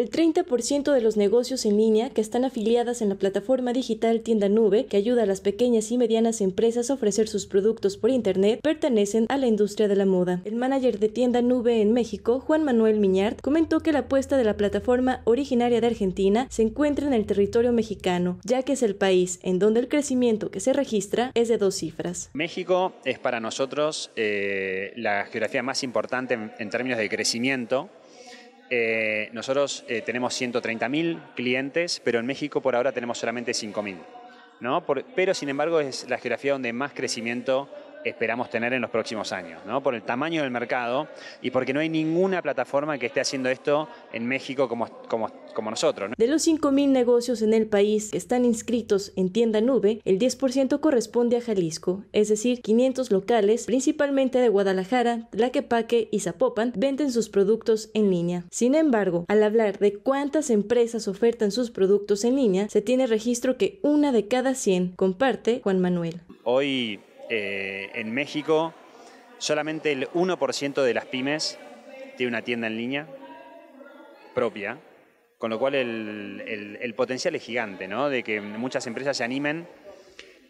El 30% de los negocios en línea que están afiliadas en la plataforma digital Tienda Nube, que ayuda a las pequeñas y medianas empresas a ofrecer sus productos por Internet, pertenecen a la industria de la moda. El manager de Tienda Nube en México, Juan Manuel Miñart, comentó que la apuesta de la plataforma originaria de Argentina se encuentra en el territorio mexicano, ya que es el país en donde el crecimiento que se registra es de dos cifras. México es para nosotros eh, la geografía más importante en términos de crecimiento eh, nosotros eh, tenemos 130.000 clientes, pero en México por ahora tenemos solamente 5.000. ¿no? pero sin embargo es la geografía donde más crecimiento esperamos tener en los próximos años, ¿no? por el tamaño del mercado y porque no hay ninguna plataforma que esté haciendo esto en México como, nosotros. ¿no? De los 5.000 negocios en el país que están inscritos en tienda nube, el 10% corresponde a Jalisco, es decir, 500 locales, principalmente de Guadalajara, Tlaquepaque y Zapopan, venden sus productos en línea. Sin embargo, al hablar de cuántas empresas ofertan sus productos en línea, se tiene registro que una de cada 100 comparte Juan Manuel. Hoy eh, en México solamente el 1% de las pymes tiene una tienda en línea propia, con lo cual el, potencial es gigante, ¿no? De que muchas empresas se animen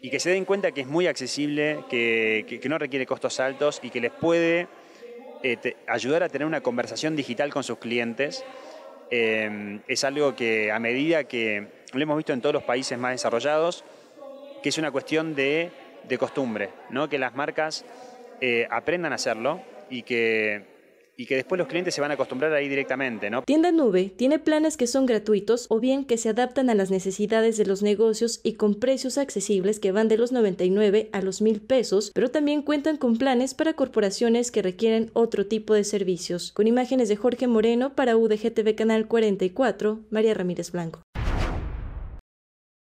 y que se den cuenta que es muy accesible, que, no requiere costos altos y que les puede eh, ayudar a tener una conversación digital con sus clientes. Eh, es algo que a medida que lo hemos visto en todos los países más desarrollados, que es una cuestión de de costumbre, ¿no? que las marcas eh, aprendan a hacerlo y que y que después los clientes se van a acostumbrar ahí directamente, ¿no? Tienda Nube tiene planes que son gratuitos o bien que se adaptan a las necesidades de los negocios y con precios accesibles que van de los 99 a los 1000 pesos, pero también cuentan con planes para corporaciones que requieren otro tipo de servicios. Con imágenes de Jorge Moreno para UDGTV Canal 44, María Ramírez Blanco.